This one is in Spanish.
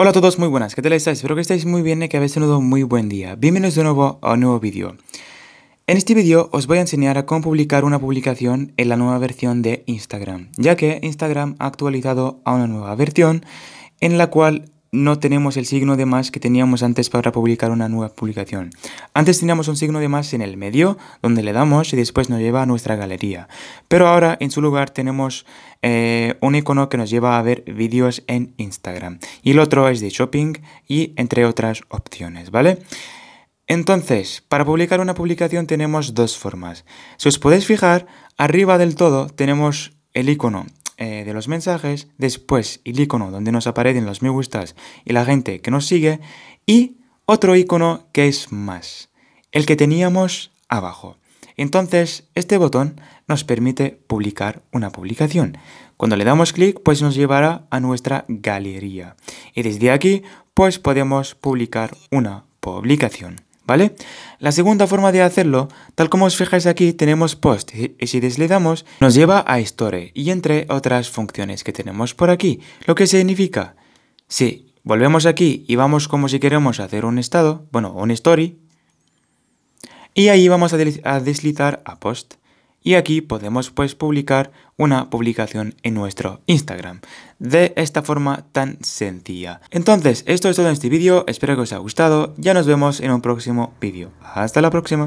Hola a todos, muy buenas, ¿qué tal estáis? Espero que estéis muy bien y que habéis tenido un muy buen día. Bienvenidos de nuevo a un nuevo vídeo. En este vídeo os voy a enseñar a cómo publicar una publicación en la nueva versión de Instagram, ya que Instagram ha actualizado a una nueva versión en la cual no tenemos el signo de más que teníamos antes para publicar una nueva publicación. Antes teníamos un signo de más en el medio, donde le damos y después nos lleva a nuestra galería. Pero ahora en su lugar tenemos eh, un icono que nos lleva a ver vídeos en Instagram. Y el otro es de shopping y entre otras opciones, ¿vale? Entonces, para publicar una publicación tenemos dos formas. Si os podéis fijar, arriba del todo tenemos el icono eh, de los mensajes, después el icono donde nos aparecen los me gustas y la gente que nos sigue, y otro icono que es más, el que teníamos abajo. Entonces, este botón nos permite publicar una publicación. Cuando le damos clic, pues nos llevará a nuestra galería. Y desde aquí, pues podemos publicar una publicación. ¿vale? La segunda forma de hacerlo, tal como os fijáis aquí, tenemos post y si deslizamos nos lleva a story y entre otras funciones que tenemos por aquí, lo que significa si volvemos aquí y vamos como si queremos hacer un estado, bueno, un story, y ahí vamos a deslizar a post y aquí podemos pues publicar una publicación en nuestro Instagram de esta forma tan sencilla. Entonces, esto es todo en este vídeo, espero que os haya gustado, ya nos vemos en un próximo vídeo. Hasta la próxima.